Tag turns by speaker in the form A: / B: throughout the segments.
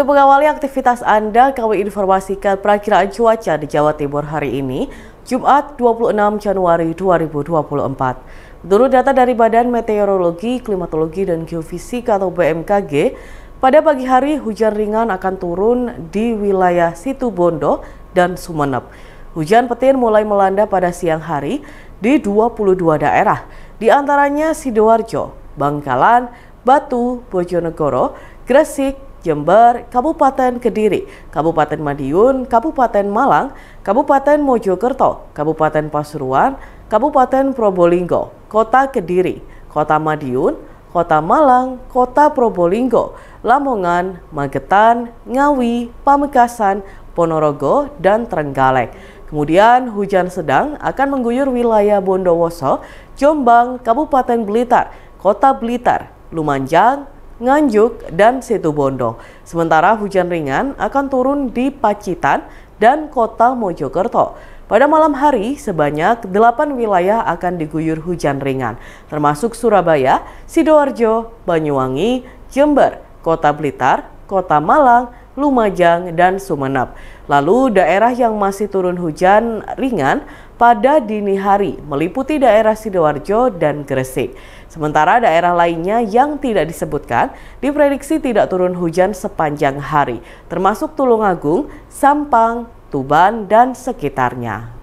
A: Untuk mengawali aktivitas Anda, kami informasikan perakiraan cuaca di Jawa Timur hari ini, Jumat 26 Januari 2024. Menurut data dari Badan Meteorologi, Klimatologi, dan Geofisika atau BMKG, pada pagi hari hujan ringan akan turun di wilayah Situbondo dan Sumeneb. Hujan petir mulai melanda pada siang hari di 22 daerah, di antaranya Sidoarjo, Bangkalan, Batu, Bojonegoro, Gresik, Jember, Kabupaten Kediri, Kabupaten Madiun, Kabupaten Malang, Kabupaten Mojokerto, Kabupaten Pasuruan, Kabupaten Probolinggo, Kota Kediri, Kota Madiun, Kota Malang, Kota Probolinggo, Lamongan, Magetan, Ngawi, Pamekasan, Ponorogo, dan Trenggalek. Kemudian hujan sedang akan mengguyur wilayah Bondowoso, Jombang, Kabupaten Blitar, Kota Blitar, Lumajang, Nganjuk, dan Situbondo. Sementara hujan ringan akan turun di Pacitan dan kota Mojokerto. Pada malam hari, sebanyak 8 wilayah akan diguyur hujan ringan, termasuk Surabaya, Sidoarjo, Banyuwangi, Jember, Kota Blitar, Kota Malang, Lumajang, dan Sumeneb. Lalu daerah yang masih turun hujan ringan pada dini hari meliputi daerah Sidoarjo dan Gresik. Sementara daerah lainnya yang tidak disebutkan diprediksi tidak turun hujan sepanjang hari, termasuk Tulungagung, Sampang, Tuban, dan sekitarnya.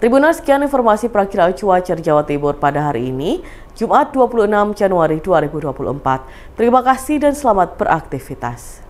A: Tribunal sekian informasi perakhiran cuaca di Jawa Timur pada hari ini, Jumat 26 Januari 2024. Terima kasih dan selamat beraktivitas.